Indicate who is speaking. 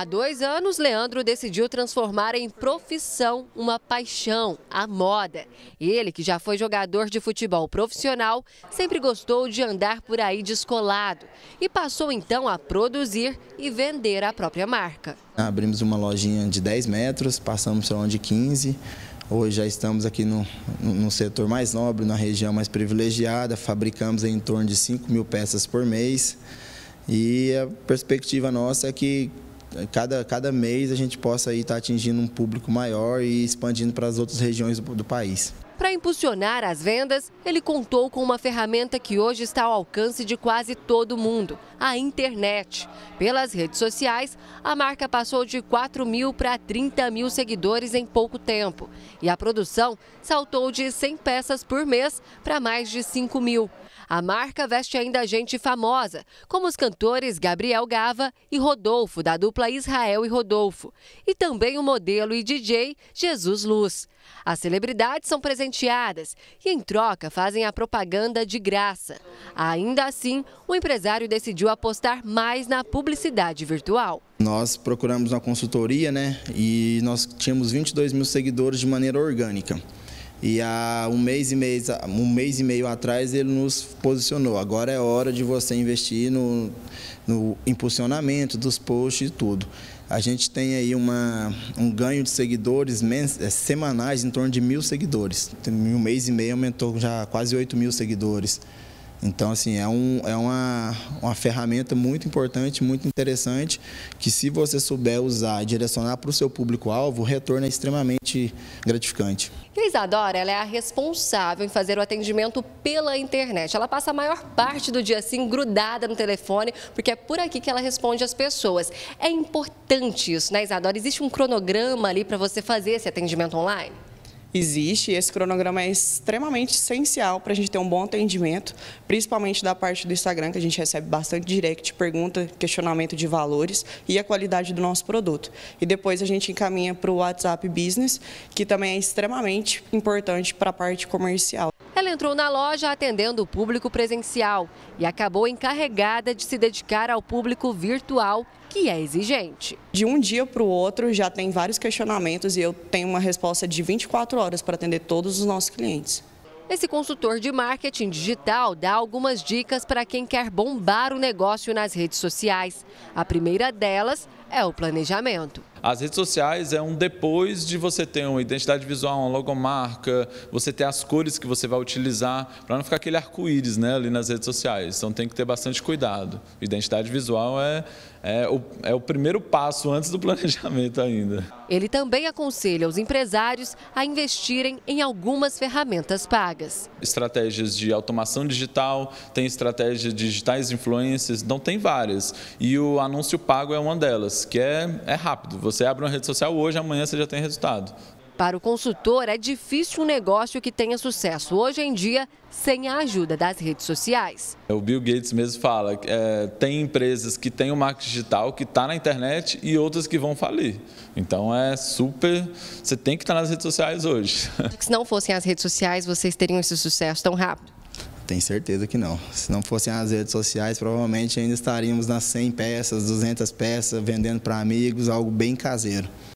Speaker 1: Há dois anos, Leandro decidiu transformar em profissão uma paixão, a moda. Ele, que já foi jogador de futebol profissional, sempre gostou de andar por aí descolado e passou então a produzir e vender a própria marca.
Speaker 2: Abrimos uma lojinha de 10 metros, passamos para onde 15. Hoje já estamos aqui no, no setor mais nobre, na região mais privilegiada, fabricamos em torno de 5 mil peças por mês. E a perspectiva nossa é que cada, cada mês a gente possa estar tá atingindo um público maior e expandindo para as outras regiões do, do país.
Speaker 1: Para impulsionar as vendas, ele contou com uma ferramenta que hoje está ao alcance de quase todo mundo, a internet. Pelas redes sociais, a marca passou de 4 mil para 30 mil seguidores em pouco tempo. E a produção saltou de 100 peças por mês para mais de 5 mil. A marca veste ainda gente famosa, como os cantores Gabriel Gava e Rodolfo, da dupla Israel e Rodolfo, e também o modelo e DJ Jesus Luz. As celebridades são presenteadas e, em troca, fazem a propaganda de graça. Ainda assim, o empresário decidiu apostar mais na publicidade virtual.
Speaker 2: Nós procuramos uma consultoria, né? E nós tínhamos 22 mil seguidores de maneira orgânica. E há um mês e meio, um mês e meio atrás ele nos posicionou. Agora é hora de você investir no, no impulsionamento dos posts e tudo. A gente tem aí uma, um ganho de seguidores eh, semanais em torno de mil seguidores. Em um mês e meio aumentou já quase 8 mil seguidores. Então, assim, é, um, é uma, uma ferramenta muito importante, muito interessante, que se você souber usar e direcionar para o seu público-alvo, o retorno é extremamente gratificante.
Speaker 1: E a Isadora, ela é a responsável em fazer o atendimento pela internet. Ela passa a maior parte do dia, assim, grudada no telefone, porque é por aqui que ela responde as pessoas. É importante isso, né, Isadora? Existe um cronograma ali para você fazer esse atendimento online?
Speaker 3: existe. Esse cronograma é extremamente essencial para a gente ter um bom atendimento, principalmente da parte do Instagram, que a gente recebe bastante direct, pergunta, questionamento de valores e a qualidade do nosso produto. E depois a gente encaminha para o WhatsApp Business, que também é extremamente importante para a parte comercial.
Speaker 1: Ela entrou na loja atendendo o público presencial e acabou encarregada de se dedicar ao público virtual, que é exigente.
Speaker 3: De um dia para o outro já tem vários questionamentos e eu tenho uma resposta de 24 horas para atender todos os nossos clientes.
Speaker 1: Esse consultor de marketing digital dá algumas dicas para quem quer bombar o negócio nas redes sociais. A primeira delas é o planejamento.
Speaker 4: As redes sociais é um depois de você ter uma identidade visual, uma logomarca, você ter as cores que você vai utilizar, para não ficar aquele arco-íris né, ali nas redes sociais. Então tem que ter bastante cuidado. Identidade visual é, é, o, é o primeiro passo antes do planejamento ainda.
Speaker 1: Ele também aconselha os empresários a investirem em algumas ferramentas pagas.
Speaker 4: Estratégias de automação digital, tem estratégia de digitais influências, então tem várias. E o anúncio pago é uma delas delas, que é, é rápido. Você abre uma rede social hoje, amanhã você já tem resultado.
Speaker 1: Para o consultor, é difícil um negócio que tenha sucesso hoje em dia sem a ajuda das redes sociais.
Speaker 4: É, o Bill Gates mesmo fala, é, tem empresas que têm o marketing digital, que está na internet e outras que vão falir. Então é super, você tem que estar tá nas redes sociais hoje.
Speaker 1: Se não fossem as redes sociais, vocês teriam esse sucesso tão rápido?
Speaker 2: Tenho certeza que não. Se não fossem as redes sociais, provavelmente ainda estaríamos nas 100 peças, 200 peças, vendendo para amigos, algo bem caseiro.